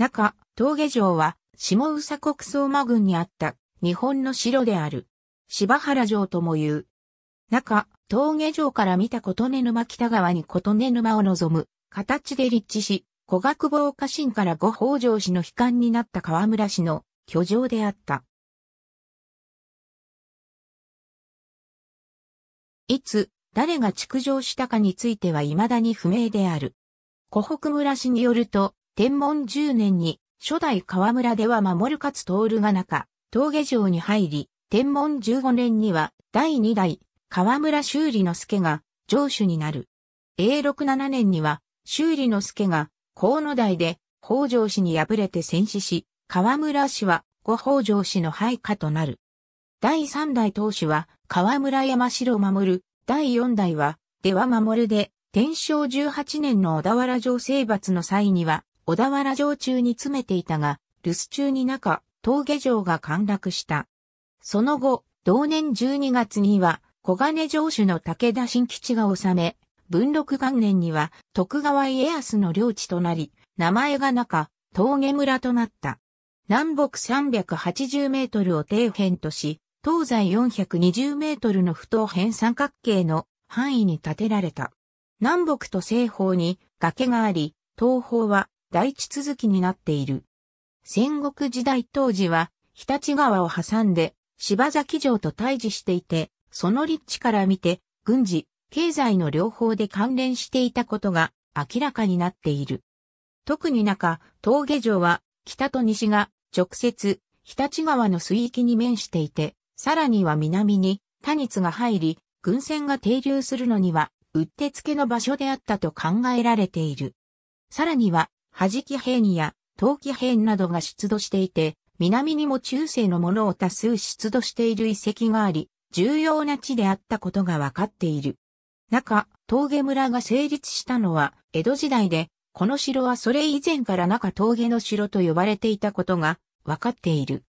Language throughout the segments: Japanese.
中、峠城は、下宇佐国相馬郡にあった、日本の城である。柴原城とも言う。中、峠城から見た琴音沼北側に琴音沼を望む、形で立地し、小学坊家臣から五北条氏の悲観になった河村氏の居城であった。いつ、誰が築城したかについては未だに不明である。湖北村氏によると、天文10年に、初代河村では守る勝徹が中、峠城に入り、天文15年には、第2代、河村修理之助が、城主になる。永禄7年には、修理之助が、河野台で、北条氏に敗れて戦死し、河村氏は、後北条氏の配下となる。第3代当主は、河村山城守、る。第4代は、出羽守で、天正18年の小田原城征伐の際には、小田原城中に詰めていたが、留守中に中、峠城が陥落した。その後、同年12月には、小金城主の武田新吉が治め、文禄元年には徳川家康の領地となり、名前が中、峠村となった。南北380メートルを底辺とし、東西420メートルの不等辺三角形の範囲に建てられた。南北と西方に崖があり、東方は大地続きになっている。戦国時代当時は、日立川を挟んで、柴崎城と対峙していて、その立地から見て、軍事、経済の両方で関連していたことが明らかになっている。特に中、峠城は、北と西が直接、日立川の水域に面していて、さらには南に、他日が入り、軍船が停留するのには、うってつけの場所であったと考えられている。さらには、弾き変や陶器変などが出土していて、南にも中世のものを多数出土している遺跡があり、重要な地であったことがわかっている。中、峠村が成立したのは江戸時代で、この城はそれ以前から中峠の城と呼ばれていたことがわかっている。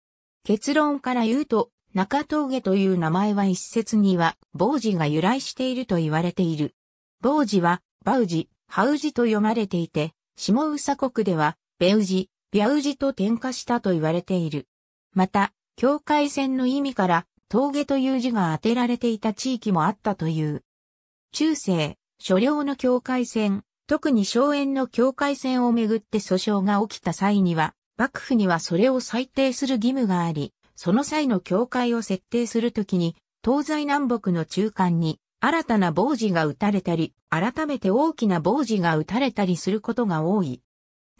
結論から言うと、中峠という名前は一説には、坊寺が由来していると言われている。坊主は、バウジ、ハウジと読まれていて、下宇佐国では、ベウジ、ビャウジと転化したと言われている。また、境界線の意味から、峠という字が当てられていた地域もあったという。中世、所領の境界線、特に荘園の境界線をめぐって訴訟が起きた際には、幕府にはそれを裁定する義務があり、その際の境界を設定するときに、東西南北の中間に新たな傍事が打たれたり、改めて大きな傍事が打たれたりすることが多い。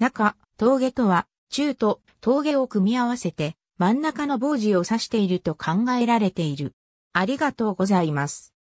中、峠とは、中と峠を組み合わせて、真ん中の傍事を指していると考えられている。ありがとうございます。